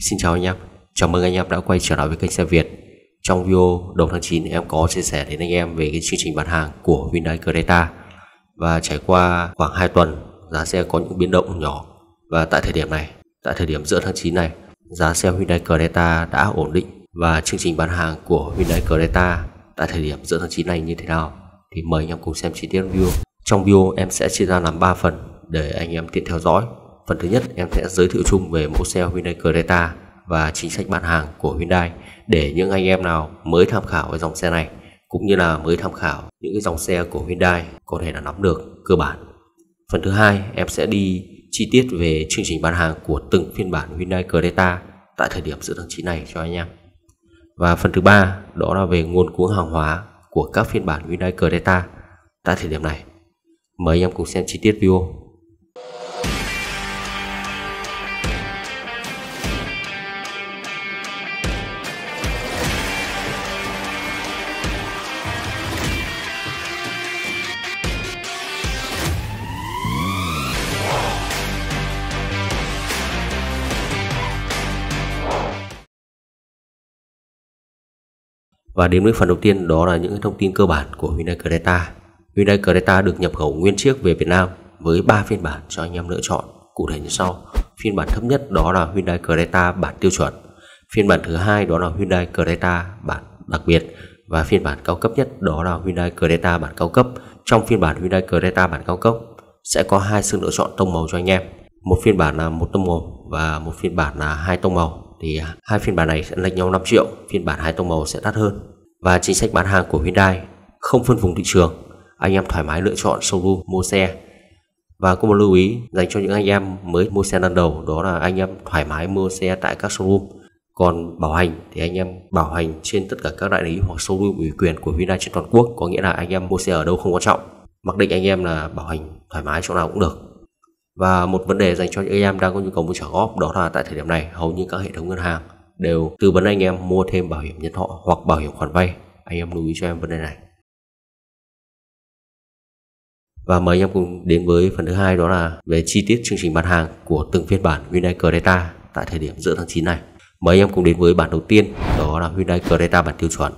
Xin chào anh em, chào mừng anh em đã quay trở lại với kênh xe Việt Trong video đầu tháng 9 em có chia sẻ đến anh em về cái chương trình bán hàng của Hyundai Creta Và trải qua khoảng 2 tuần giá xe có những biến động nhỏ Và tại thời điểm này, tại thời điểm giữa tháng 9 này giá xe Hyundai Creta đã ổn định Và chương trình bán hàng của Hyundai Creta tại thời điểm giữa tháng 9 này như thế nào Thì mời anh em cùng xem chi tiết video Trong video em sẽ chia ra làm 3 phần để anh em tiện theo dõi Phần thứ nhất em sẽ giới thiệu chung về mẫu xe Hyundai Creta và chính sách bán hàng của Hyundai để những anh em nào mới tham khảo cái dòng xe này cũng như là mới tham khảo những cái dòng xe của Hyundai có thể là nắm được cơ bản. Phần thứ hai em sẽ đi chi tiết về chương trình bán hàng của từng phiên bản Hyundai Creta tại thời điểm giữa tháng 9 này cho anh em. Và phần thứ ba đó là về nguồn cuống hàng hóa của các phiên bản Hyundai Creta tại thời điểm này. Mời anh em cùng xem chi tiết video. Và đến với phần đầu tiên đó là những thông tin cơ bản của Hyundai Creta. Hyundai Creta được nhập khẩu nguyên chiếc về Việt Nam với 3 phiên bản cho anh em lựa chọn cụ thể như sau. Phiên bản thấp nhất đó là Hyundai Creta bản tiêu chuẩn. Phiên bản thứ hai đó là Hyundai Creta bản đặc biệt và phiên bản cao cấp nhất đó là Hyundai Creta bản cao cấp. Trong phiên bản Hyundai Creta bản cao cấp sẽ có hai sự lựa chọn tông màu cho anh em. Một phiên bản là một tông màu và một phiên bản là hai tông màu thì hai phiên bản này sẽ lệch nhau 5 triệu, phiên bản hai tông màu sẽ đắt hơn. Và chính sách bán hàng của Hyundai không phân vùng thị trường, anh em thoải mái lựa chọn showroom mua xe. Và có một lưu ý dành cho những anh em mới mua xe lần đầu đó là anh em thoải mái mua xe tại các showroom. Còn bảo hành thì anh em bảo hành trên tất cả các đại lý hoặc showroom ủy quyền của Hyundai trên toàn quốc, có nghĩa là anh em mua xe ở đâu không quan trọng. Mặc định anh em là bảo hành thoải mái chỗ nào cũng được và một vấn đề dành cho những anh em đang có nhu cầu mua trả góp đó là tại thời điểm này hầu như các hệ thống ngân hàng đều tư vấn anh em mua thêm bảo hiểm nhân thọ hoặc bảo hiểm khoản vay anh em lưu ý cho em vấn đề này và mời anh em cùng đến với phần thứ hai đó là về chi tiết chương trình bán hàng của từng phiên bản Hyundai Creta tại thời điểm giữa tháng 9 này. Mời anh em cùng đến với bản đầu tiên đó là Hyundai Creta bản tiêu chuẩn.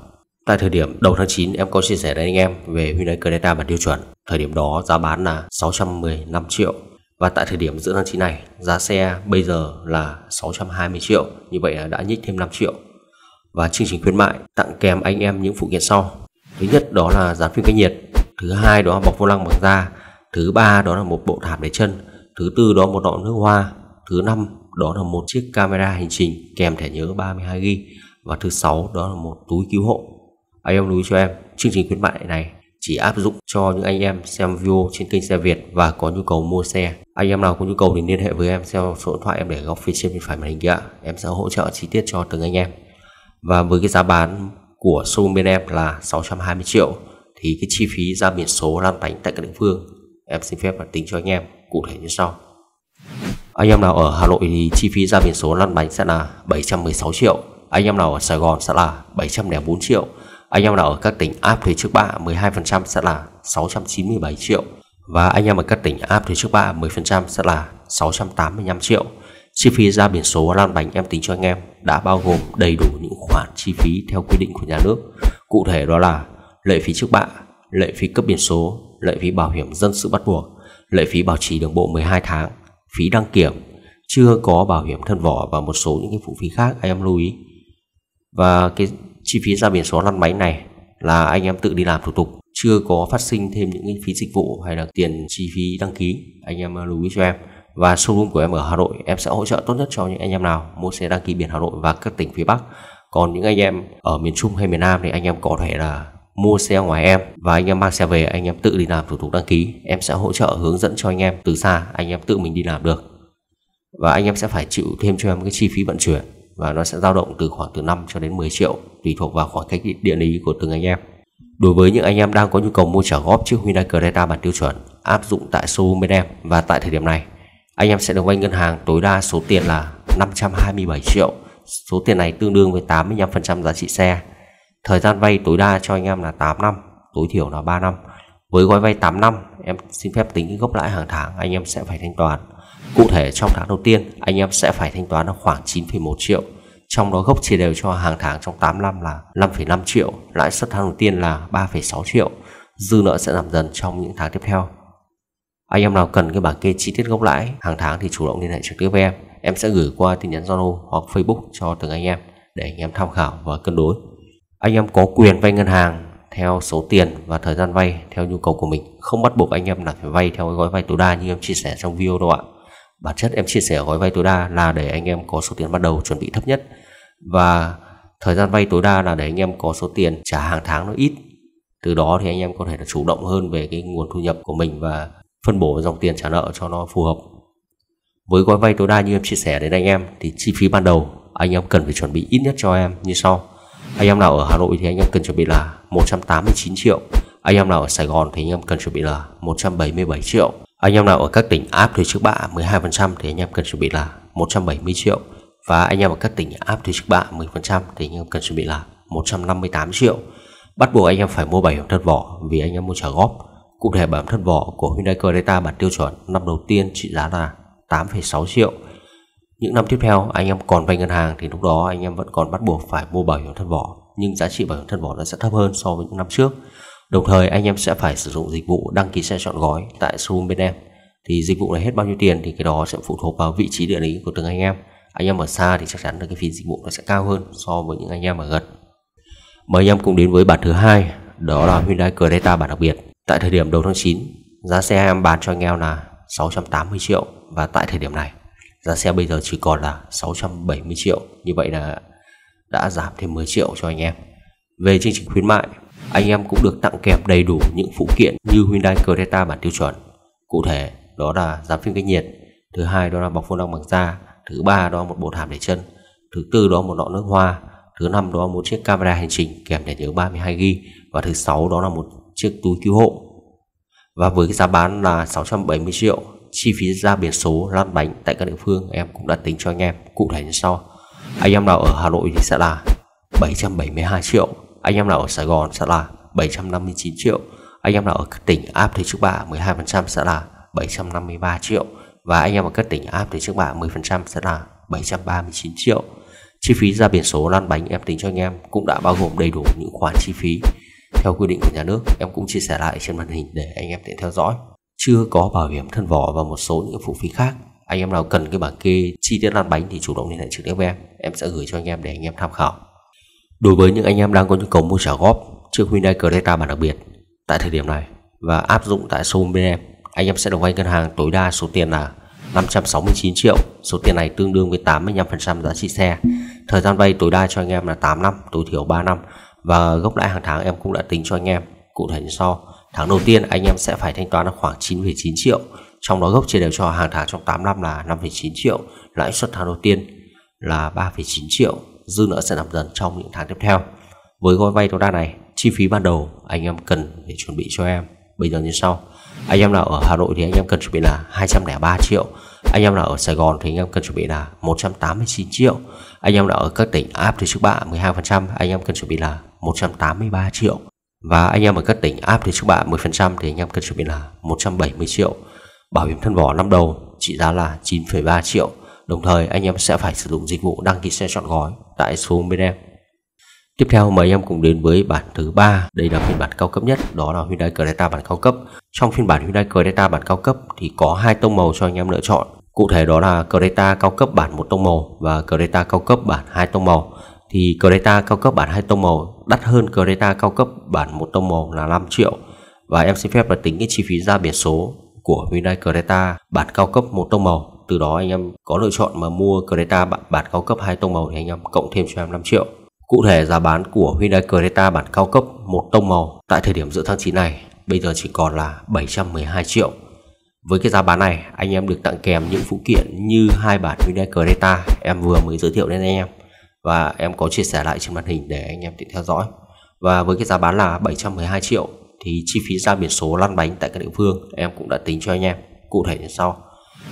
Tại thời điểm đầu tháng 9 em có chia sẻ với anh em về Hyundai Creta bản tiêu chuẩn. Thời điểm đó giá bán là 615 triệu và tại thời điểm giữa tháng 9 này, giá xe bây giờ là 620 triệu, như vậy là đã nhích thêm 5 triệu. Và chương trình khuyến mại tặng kèm anh em những phụ kiện sau. Thứ nhất đó là dán phim cách nhiệt, thứ hai đó là bọc vô lăng bằng da, thứ ba đó là một bộ thảm để chân, thứ tư đó một đoạn nước hoa, thứ năm đó là một chiếc camera hành trình kèm thẻ nhớ 32GB và thứ sáu đó là một túi cứu hộ. Anh em lưu cho em chương trình khuyến mại này chỉ áp dụng cho những anh em xem video trên kênh xe Việt và có nhu cầu mua xe. Anh em nào có nhu cầu thì liên hệ với em theo số điện thoại em để góc phía trên bên phải màn hình kia. Em sẽ hỗ trợ chi tiết cho từng anh em. Và với cái giá bán của showroom bên em là 620 triệu thì cái chi phí ra biển số lăn bánh tại các địa phương em xin phép là tính cho anh em cụ thể như sau. Anh em nào ở Hà Nội thì chi phí ra biển số lăn bánh sẽ là 716 triệu. Anh em nào ở Sài Gòn sẽ là 704 triệu anh em nào ở các tỉnh áp thuế trước bạ 12% sẽ là 697 triệu và anh em ở các tỉnh áp thuế trước bạ 10% sẽ là 685 triệu. Chi phí ra biển số lăn bánh em tính cho anh em đã bao gồm đầy đủ những khoản chi phí theo quy định của nhà nước. Cụ thể đó là lệ phí trước bạ, lệ phí cấp biển số, lệ phí bảo hiểm dân sự bắt buộc, lệ phí bảo trì đường bộ 12 tháng, phí đăng kiểm, chưa có bảo hiểm thân vỏ và một số những cái phụ phí khác anh em lưu ý. Và cái chi phí ra biển số lăn máy này là anh em tự đi làm thủ tục chưa có phát sinh thêm những cái phí dịch vụ hay là tiền chi phí đăng ký anh em à, lưu ý cho em và showroom của em ở Hà Nội em sẽ hỗ trợ tốt nhất cho những anh em nào mua xe đăng ký biển Hà Nội và các tỉnh phía Bắc còn những anh em ở miền Trung hay miền Nam thì anh em có thể là mua xe ngoài em và anh em mang xe về anh em tự đi làm thủ tục đăng ký em sẽ hỗ trợ hướng dẫn cho anh em từ xa anh em tự mình đi làm được và anh em sẽ phải chịu thêm cho em cái chi phí vận chuyển và nó sẽ dao động từ khoảng từ 5 cho đến 10 triệu tùy thuộc vào khoảng cách địa lý của từng anh em. Đối với những anh em đang có nhu cầu mua trả góp chiếc Hyundai Creta bản tiêu chuẩn áp dụng tại showroom bên em và tại thời điểm này, anh em sẽ được vay ngân hàng tối đa số tiền là 527 triệu. Số tiền này tương đương với 85% giá trị xe. Thời gian vay tối đa cho anh em là 8 năm, tối thiểu là 3 năm. Với gói vay 8 năm, em xin phép tính gốc lãi hàng tháng anh em sẽ phải thanh toán Cụ thể trong tháng đầu tiên, anh em sẽ phải thanh toán khoảng 9,1 triệu, trong đó gốc chia đều cho hàng tháng trong 8 năm là 5,5 triệu, lãi suất tháng đầu tiên là 3,6 triệu, dư nợ sẽ giảm dần trong những tháng tiếp theo. Anh em nào cần cái bảng kê chi tiết gốc lãi hàng tháng thì chủ động liên hệ trực tiếp với em, em sẽ gửi qua tin nhắn Zalo hoặc Facebook cho từng anh em để anh em tham khảo và cân đối. Anh em có quyền vay ngân hàng theo số tiền và thời gian vay theo nhu cầu của mình, không bắt buộc anh em là phải vay theo gói vay tối đa như em chia sẻ trong video đâu ạ bản chất em chia sẻ gói vay tối đa là để anh em có số tiền ban đầu chuẩn bị thấp nhất và thời gian vay tối đa là để anh em có số tiền trả hàng tháng nó ít từ đó thì anh em có thể là chủ động hơn về cái nguồn thu nhập của mình và phân bổ dòng tiền trả nợ cho nó phù hợp với gói vay tối đa như em chia sẻ đến anh em thì chi phí ban đầu anh em cần phải chuẩn bị ít nhất cho em như sau anh em nào ở Hà Nội thì anh em cần chuẩn bị là 189 triệu anh em nào ở Sài Gòn thì anh em cần chuẩn bị là 177 triệu anh em nào ở các tỉnh áp thuế trước bạ 12% thì anh em cần chuẩn bị là 170 triệu và anh em ở các tỉnh áp thuế trước bạ 10% thì anh em cần chuẩn bị là 158 triệu. Bắt buộc anh em phải mua bảo hiểm thất vỏ vì anh em mua trả góp. Cụ thể bảo hiểm thất vỏ của Hyundai Creta bản tiêu chuẩn năm đầu tiên trị giá là 8,6 triệu. Những năm tiếp theo anh em còn vay ngân hàng thì lúc đó anh em vẫn còn bắt buộc phải mua bảo hiểm thất vỏ nhưng giá trị bảo hiểm thất vỏ nó sẽ thấp hơn so với những năm trước Đồng thời anh em sẽ phải sử dụng dịch vụ đăng ký xe chọn gói tại showroom bên em. Thì dịch vụ này hết bao nhiêu tiền thì cái đó sẽ phụ thuộc vào vị trí địa lý của từng anh em. Anh em ở xa thì chắc chắn là cái phí dịch vụ nó sẽ cao hơn so với những anh em ở gần. Mời anh em cùng đến với bản thứ hai, đó là Hyundai Creta bản đặc biệt. Tại thời điểm đầu tháng 9, giá xe em bán cho anh em là 680 triệu và tại thời điểm này giá xe bây giờ chỉ còn là 670 triệu. Như vậy là đã giảm thêm 10 triệu cho anh em. Về chương trình khuyến mại anh em cũng được tặng kèm đầy đủ những phụ kiện như Hyundai Creta bản tiêu chuẩn. Cụ thể, đó là giám phim cách nhiệt, thứ hai đó là bọc phông đăng bằng da, thứ ba đó là một bộ thảm để chân, thứ tư đó là một lọ nước hoa, thứ năm đó là một chiếc camera hành trình kèm thẻ nhớ 32GB và thứ sáu đó là một chiếc túi cứu hộ. Và với cái giá bán là 670 triệu, chi phí ra biển số lăn bánh tại các địa phương em cũng đã tính cho anh em cụ thể như sau. Anh em nào ở Hà Nội thì sẽ là 772 triệu anh em nào ở Sài Gòn sẽ là 759 triệu anh em nào ở các tỉnh áp thuế trước bạ 12% sẽ là 753 triệu và anh em ở các tỉnh áp thuế trước bạ 10% sẽ là 739 triệu chi phí ra biển số lăn bánh em tính cho anh em cũng đã bao gồm đầy đủ những khoản chi phí theo quy định của nhà nước em cũng chia sẻ lại trên màn hình để anh em tiện theo dõi chưa có bảo hiểm thân vỏ và một số những phụ phí khác anh em nào cần cái bảng kê chi tiết lăn bánh thì chủ động liên hệ trực tiếp với em em sẽ gửi cho anh em để anh em tham khảo Đối với những anh em đang có nhu cầu mua trả góp chiếc Hyundai Creta bản đặc biệt tại thời điểm này và áp dụng tại showroom bên em, anh em sẽ được vay ngân hàng tối đa số tiền là 569 triệu. Số tiền này tương đương với 85% giá trị xe. Thời gian vay tối đa cho anh em là 8 năm, tối thiểu 3 năm và gốc lãi hàng tháng em cũng đã tính cho anh em. Cụ thể như sau, tháng đầu tiên anh em sẽ phải thanh toán là khoảng 9,9 triệu, trong đó gốc chia đều cho hàng tháng trong 8 năm là 5,9 triệu, lãi suất tháng đầu tiên là 3,9 triệu dư nợ sẽ giảm dần trong những tháng tiếp theo. Với gói vay tối đa này, chi phí ban đầu anh em cần để chuẩn bị cho em bây giờ như sau. Anh em nào ở Hà Nội thì anh em cần chuẩn bị là 203 triệu. Anh em nào ở Sài Gòn thì anh em cần chuẩn bị là 189 triệu. Anh em nào ở các tỉnh áp thuế trước bạ 12%, anh em cần chuẩn bị là 183 triệu. Và anh em ở các tỉnh áp thuế trước bạ 10% thì anh em cần chuẩn bị là 170 triệu. Bảo hiểm thân vỏ năm đầu trị giá là 9,3 triệu. Đồng thời anh em sẽ phải sử dụng dịch vụ đăng ký xe chọn gói tại showroom bên em. Tiếp theo mời em cùng đến với bản thứ ba Đây là phiên bản cao cấp nhất Đó là Hyundai Creta bản cao cấp Trong phiên bản Hyundai Creta bản cao cấp Thì có hai tông màu cho anh em lựa chọn Cụ thể đó là Creta cao cấp bản một tông màu Và Creta cao cấp bản hai tông màu Thì Creta cao cấp bản hai tông màu Đắt hơn Creta cao cấp bản một tông màu là 5 triệu Và em xin phép là tính cái chi phí ra biển số Của Hyundai Creta bản cao cấp một tông màu từ đó anh em có lựa chọn mà mua Creta bản, bản cao cấp hai tông màu thì anh em cộng thêm cho em 5 triệu Cụ thể giá bán của Hyundai Creta bản cao cấp một tông màu tại thời điểm giữa tháng 9 này bây giờ chỉ còn là 712 triệu. Với cái giá bán này, anh em được tặng kèm những phụ kiện như hai bản Hyundai Creta em vừa mới giới thiệu đến anh em và em có chia sẻ lại trên màn hình để anh em tiện theo dõi. Và với cái giá bán là 712 triệu thì chi phí ra biển số lăn bánh tại các địa phương em cũng đã tính cho anh em cụ thể như sau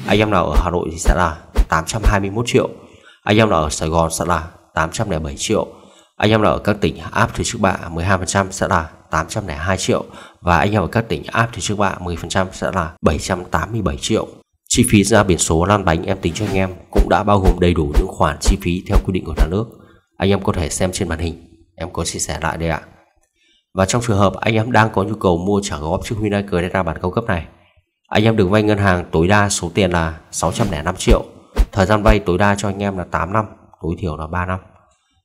anh em nào ở Hà Nội thì sẽ là 821 triệu anh em nào ở Sài Gòn sẽ là 807 triệu anh em nào ở các tỉnh áp thuế trước bạ 12% sẽ là 802 triệu và anh em ở các tỉnh áp thuế trước bạ 10% sẽ là 787 triệu chi phí ra biển số lăn bánh em tính cho anh em cũng đã bao gồm đầy đủ những khoản chi phí theo quy định của nhà nước anh em có thể xem trên màn hình em có chia sẻ lại đây ạ và trong trường hợp anh em đang có nhu cầu mua trả góp chiếc Hyundai Creta bản cao cấp này anh em được vay ngân hàng tối đa số tiền là 605 triệu Thời gian vay tối đa cho anh em là 8 năm Tối thiểu là 3 năm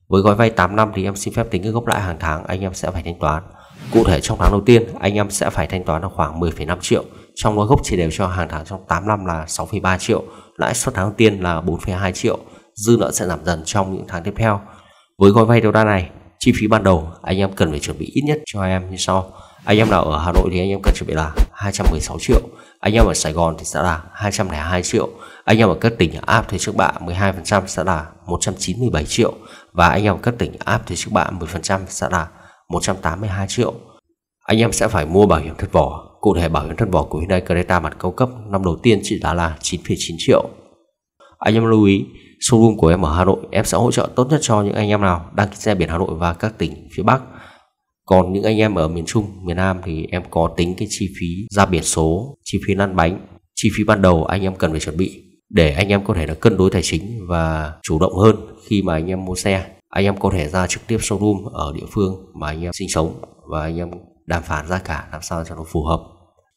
Với gói vay 8 năm thì em xin phép tính cái gốc lãi hàng tháng Anh em sẽ phải thanh toán Cụ thể trong tháng đầu tiên anh em sẽ phải thanh toán là khoảng 10,5 triệu Trong đó gốc chỉ đều cho hàng tháng trong 8 năm là 6,3 triệu Lãi suất tháng đầu tiên là 4,2 triệu Dư nợ sẽ giảm dần trong những tháng tiếp theo Với gói vay tối đa này Chi phí ban đầu anh em cần phải chuẩn bị ít nhất cho em như sau Anh em nào ở Hà Nội thì anh em cần chuẩn bị là 216 triệu anh em ở Sài Gòn thì sẽ là 202 triệu anh em ở các tỉnh áp thuế trước bạ 12% sẽ là 197 triệu và anh em ở các tỉnh áp thuế trước bạ 10% sẽ là 182 triệu anh em sẽ phải mua bảo hiểm thất vỏ cụ thể bảo hiểm thất vỏ của Hyundai Creta mặt cao cấp năm đầu tiên trị giá là 9,9 triệu anh em lưu ý showroom của em ở Hà Nội em sẽ hỗ trợ tốt nhất cho những anh em nào đăng ký xe biển Hà Nội và các tỉnh phía Bắc còn những anh em ở miền Trung, miền Nam thì em có tính cái chi phí ra biển số, chi phí lăn bánh, chi phí ban đầu anh em cần phải chuẩn bị để anh em có thể là cân đối tài chính và chủ động hơn khi mà anh em mua xe. Anh em có thể ra trực tiếp showroom ở địa phương mà anh em sinh sống và anh em đàm phán giá cả làm sao cho nó phù hợp.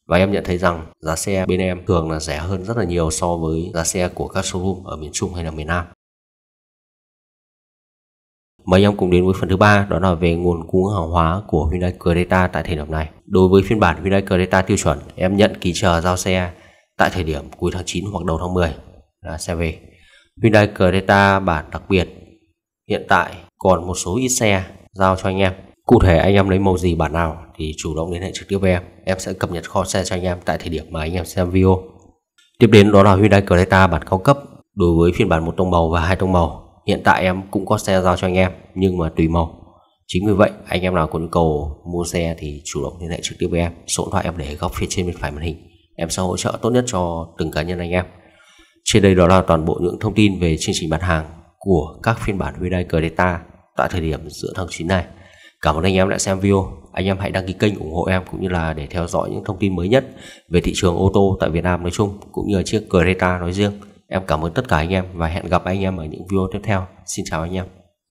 Và em nhận thấy rằng giá xe bên em thường là rẻ hơn rất là nhiều so với giá xe của các showroom ở miền Trung hay là miền Nam. Và anh em cùng đến với phần thứ ba đó là về nguồn cung hàng hóa của Hyundai Creta tại thời điểm này. Đối với phiên bản Hyundai Creta tiêu chuẩn, em nhận kỳ chờ giao xe tại thời điểm cuối tháng 9 hoặc đầu tháng 10 là xe về. Hyundai Creta bản đặc biệt hiện tại còn một số ít xe giao cho anh em. Cụ thể anh em lấy màu gì bản nào thì chủ động liên hệ trực tiếp với em. Em sẽ cập nhật kho xe cho anh em tại thời điểm mà anh em xem video. Tiếp đến đó là Hyundai Creta bản cao cấp đối với phiên bản một tông màu và hai tông màu hiện tại em cũng có xe giao cho anh em nhưng mà tùy màu chính vì vậy anh em nào có nhu cầu mua xe thì chủ động liên hệ trực tiếp với em số điện thoại em để góc phía trên bên phải màn hình em sẽ hỗ trợ tốt nhất cho từng cá nhân anh em trên đây đó là toàn bộ những thông tin về chương trình bán hàng của các phiên bản Hyundai Creta tại thời điểm giữa tháng 9 này cảm ơn anh em đã xem video anh em hãy đăng ký kênh ủng hộ em cũng như là để theo dõi những thông tin mới nhất về thị trường ô tô tại Việt Nam nói chung cũng như là chiếc Creta nói riêng em cảm ơn tất cả anh em và hẹn gặp anh em ở những video tiếp theo xin chào anh em